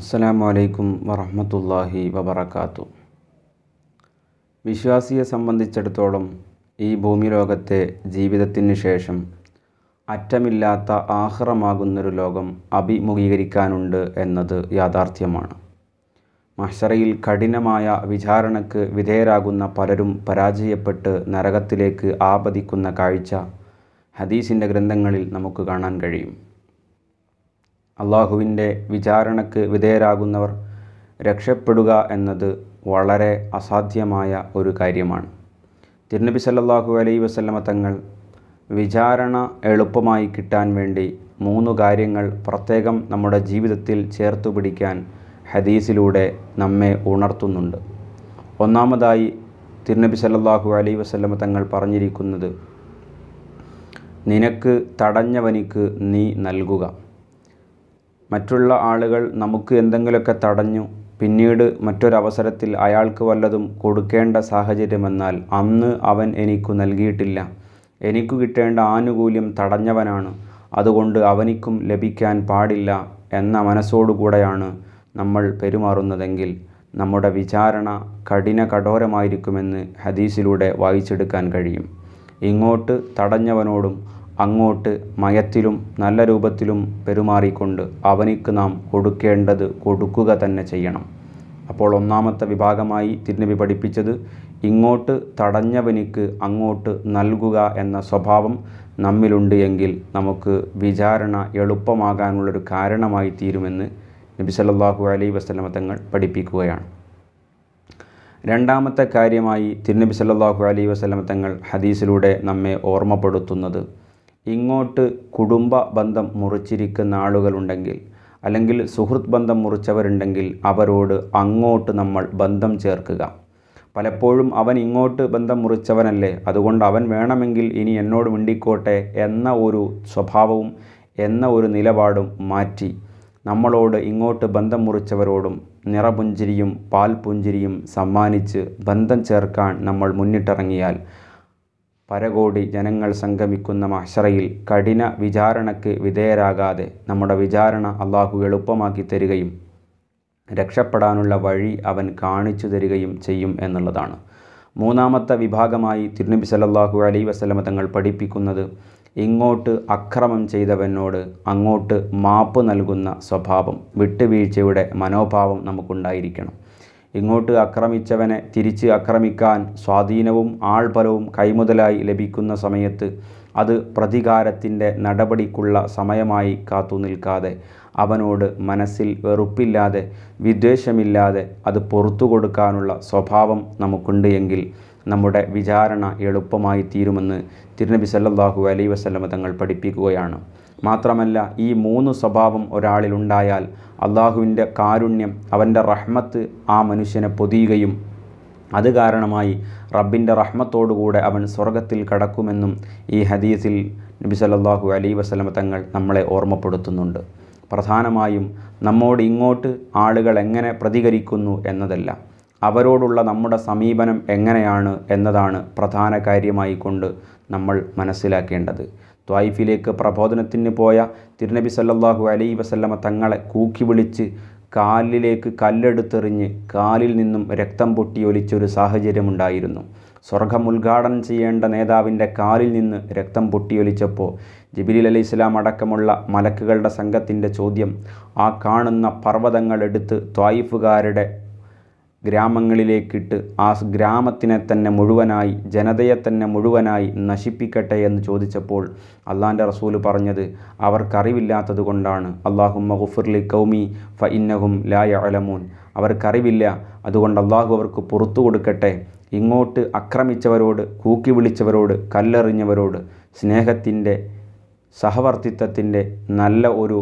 അസ്സലാമു അലൈക്കും വറഹമത്തല്ലാഹി വബറക്കാത്തു വിശ്വാസിയെ സംബന്ധിച്ചിടത്തോളം ഈ ഭൂമിലോകത്തെ ജീവിതത്തിന് ശേഷം അറ്റമില്ലാത്ത ആഹ്റമാകുന്നൊരു ലോകം അഭിമുഖീകരിക്കാനുണ്ട് എന്നത് യാഥാർത്ഥ്യമാണ് മഷറയിൽ കഠിനമായ വിചാരണക്ക് വിധേയരാകുന്ന പലരും പരാജയപ്പെട്ട് നരകത്തിലേക്ക് ആപതിക്കുന്ന കാഴ്ച ഹദീസിൻ്റെ ഗ്രന്ഥങ്ങളിൽ നമുക്ക് കാണാൻ കഴിയും അള്ളാഹുവിൻ്റെ വിചാരണക്ക് വിധേയരാകുന്നവർ രക്ഷപ്പെടുക എന്നത് വളരെ അസാധ്യമായ ഒരു കാര്യമാണ് തിരുനബി സല്ലാഹു അലൈ വസല്ലമ തങ്ങൾ വിചാരണ എളുപ്പമായി കിട്ടാൻ വേണ്ടി മൂന്ന് കാര്യങ്ങൾ പ്രത്യേകം നമ്മുടെ ജീവിതത്തിൽ ചേർത്ത് പിടിക്കാൻ ഹദീസിലൂടെ നമ്മെ ഉണർത്തുന്നുണ്ട് ഒന്നാമതായി തിരുനബി സല്ലാഹു അലൈ വസല്ലമ തങ്ങൾ പറഞ്ഞിരിക്കുന്നത് നിനക്ക് തടഞ്ഞവനിക്ക് നീ നൽകുക മറ്റുള്ള ആളുകൾ നമുക്ക് എന്തെങ്കിലുമൊക്കെ തടഞ്ഞു പിന്നീട് മറ്റൊരവസരത്തിൽ അയാൾക്ക് വല്ലതും കൊടുക്കേണ്ട സാഹചര്യമെന്നാൽ അന്ന് അവൻ എനിക്കു നൽകിയിട്ടില്ല എനിക്കു കിട്ടേണ്ട ആനുകൂല്യം തടഞ്ഞവനാണ് അതുകൊണ്ട് അവനിക്കും ലഭിക്കാൻ പാടില്ല എന്ന മനസ്സോടുകൂടെയാണ് നമ്മൾ പെരുമാറുന്നതെങ്കിൽ നമ്മുടെ വിചാരണ കഠിന കഠോരമായിരിക്കുമെന്ന് ഹദീസിലൂടെ വായിച്ചെടുക്കാൻ കഴിയും ഇങ്ങോട്ട് തടഞ്ഞവനോടും അങ്ങോട്ട് മയത്തിലും നല്ല രൂപത്തിലും പെരുമാറിക്കൊണ്ട് അവനിക്ക് നാം കൊടുക്കേണ്ടത് കൊടുക്കുക തന്നെ ചെയ്യണം അപ്പോൾ ഒന്നാമത്തെ വിഭാഗമായി തിരുനബി പഠിപ്പിച്ചത് ഇങ്ങോട്ട് തടഞ്ഞവനിക്ക് അങ്ങോട്ട് നൽകുക എന്ന സ്വഭാവം നമ്മിലുണ്ട് എങ്കിൽ നമുക്ക് വിചാരണ എളുപ്പമാകാനുള്ളൊരു കാരണമായി തീരുമെന്ന് നബി സല്ലാഹു അലൈ വസ്ലമ തങ്ങൾ പഠിപ്പിക്കുകയാണ് രണ്ടാമത്തെ കാര്യമായി തിരുനബി സല്ലാഹു അലൈ വസ്ലമ തങ്ങൾ ഹദീസിലൂടെ നമ്മെ ഓർമ്മപ്പെടുത്തുന്നത് ഇങ്ങോട്ട് കുടുംബ ബന്ധം മുറിച്ചിരിക്കുന്ന ആളുകളുണ്ടെങ്കിൽ അല്ലെങ്കിൽ സുഹൃത്ത് ബന്ധം മുറിച്ചവരുണ്ടെങ്കിൽ അവരോട് അങ്ങോട്ട് നമ്മൾ ബന്ധം ചേർക്കുക പലപ്പോഴും അവൻ ഇങ്ങോട്ട് ബന്ധം മുറിച്ചവനല്ലേ അതുകൊണ്ട് അവൻ വേണമെങ്കിൽ ഇനി എന്നോട് മിണ്ടിക്കോട്ടെ എന്ന ഒരു സ്വഭാവവും എന്ന ഒരു നിലപാടും മാറ്റി നമ്മളോട് ഇങ്ങോട്ട് ബന്ധം മുറിച്ചവരോടും നിറപുഞ്ചിരിയും പാൽപുഞ്ചിരിയും സമ്മാനിച്ച് ബന്ധം ചേർക്കാൻ നമ്മൾ മുന്നിട്ടിറങ്ങിയാൽ പരകോടി ജനങ്ങൾ സംഗമിക്കുന്ന മഹ്ശറയിൽ കഠിന വിചാരണയ്ക്ക് വിധേയരാകാതെ നമ്മുടെ വിചാരണ അള്ളാഹു എളുപ്പമാക്കി തരികയും രക്ഷപ്പെടാനുള്ള വഴി അവൻ കാണിച്ചു തരികയും ചെയ്യും എന്നുള്ളതാണ് മൂന്നാമത്തെ വിഭാഗമായി തിരുനബി സലല്ലാഹു അലൈ വസ്ലമ തങ്ങൾ പഠിപ്പിക്കുന്നത് ഇങ്ങോട്ട് അക്രമം ചെയ്തവനോട് അങ്ങോട്ട് മാപ്പ് നൽകുന്ന സ്വഭാവം വിട്ടുവീഴ്ചയുടെ മനോഭാവം നമുക്കുണ്ടായിരിക്കണം ഇങ്ങോട്ട് ആക്രമിച്ചവനെ തിരിച്ച് ആക്രമിക്കാൻ സ്വാധീനവും ആൾബലവും കൈമുതലായി ലഭിക്കുന്ന സമയത്ത് അത് പ്രതികാരത്തിൻ്റെ നടപടിക്കുള്ള സമയമായി കാത്തു നിൽക്കാതെ അവനോട് മനസ്സിൽ വെറുപ്പില്ലാതെ വിദ്വേഷമില്ലാതെ അത് പുറത്തു കൊടുക്കാനുള്ള സ്വഭാവം നമുക്കുണ്ട് എങ്കിൽ നമ്മുടെ വിചാരണ എളുപ്പമായി തീരുമെന്ന് തിരുനബി സല്ലാഹു അലൈ വസ്ലമ തങ്ങൾ പഠിപ്പിക്കുകയാണ് മാത്രമല്ല ഈ മൂന്ന് സ്വഭാവം ഒരാളിൽ ഉണ്ടായാൽ അള്ളാഹുവിൻ്റെ കാരുണ്യം അവൻ്റെ റഹ്മത്ത് ആ മനുഷ്യനെ പൊതിയുകയും അത് കാരണമായി റബ്ബിൻ്റെ റഹ്മത്തോടുകൂടെ അവൻ സ്വർഗത്തിൽ കടക്കുമെന്നും ഈ ഹദീസിൽ നബി സല്ലാഹു അലൈ വസ്ലമ തങ്ങൾ നമ്മളെ ഓർമ്മപ്പെടുത്തുന്നുണ്ട് പ്രധാനമായും നമ്മോട് ഇങ്ങോട്ട് ആളുകൾ എങ്ങനെ പ്രതികരിക്കുന്നു എന്നതല്ല അവരോടുള്ള നമ്മുടെ സമീപനം എങ്ങനെയാണ് എന്നതാണ് പ്രധാന കാര്യമായി കൊണ്ട് നമ്മൾ മനസ്സിലാക്കേണ്ടത് ത്വായിഫിലേക്ക് പ്രബോധനത്തിന് പോയ തിരുനബി സല്ലാഹു അലൈ വസല്ലമ തങ്ങളെ കൂക്കി വിളിച്ച് കാലിലേക്ക് കല്ലെടുത്തെറിഞ്ഞ് കാലിൽ നിന്നും രക്തം പൊട്ടി ഒലിച്ചൊരു സാഹചര്യമുണ്ടായിരുന്നു സ്വർഗം ഉദ്ഘാടനം ചെയ്യേണ്ട നേതാവിൻ്റെ കാലിൽ നിന്ന് രക്തം പൊട്ടിയൊലിച്ചപ്പോൾ ജിബിലിൽ അലി ഇസ്ലാം അടക്കമുള്ള മലക്കുകളുടെ സംഘത്തിൻ്റെ ചോദ്യം ആ കാണുന്ന പർവ്വതങ്ങളെടുത്ത് ത്വായിഫുകാരുടെ ഗ്രാമങ്ങളിലേക്കിട്ട് ആ ഗ്രാമത്തിനെ തന്നെ മുഴുവനായി ജനതയെ തന്നെ മുഴുവനായി നശിപ്പിക്കട്ടെ എന്ന് ചോദിച്ചപ്പോൾ അള്ളാൻ്റെ റസൂൽ പറഞ്ഞത് അവർക്കറിവില്ലാത്തത് കൊണ്ടാണ് അള്ളാഹു മഹുഫുർലി കൗമി ഫ ഇന്നഹും ലായ അലമൂൻ അവർക്കറിവില്ല അതുകൊണ്ട് അള്ളാഹു അവർക്ക് പുറത്തു കൊടുക്കട്ടെ ഇങ്ങോട്ട് അക്രമിച്ചവരോട് കൂക്കി വിളിച്ചവരോട് കല്ലെറിഞ്ഞവരോട് സ്നേഹത്തിൻ്റെ സഹവർത്തിത്വത്തിൻ്റെ നല്ല ഒരു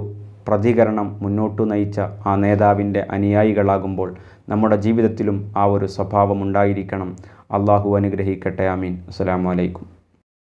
പ്രതികരണം മുന്നോട്ടു നയിച്ച ആ നേതാവിൻ്റെ അനുയായികളാകുമ്പോൾ നമ്മുടെ ജീവിതത്തിലും ആ ഒരു സ്വഭാവം ഉണ്ടായിരിക്കണം അള്ളാഹു അനുഗ്രഹിക്കട്ടെ ആമീൻ അസ്സാം വലൈക്കും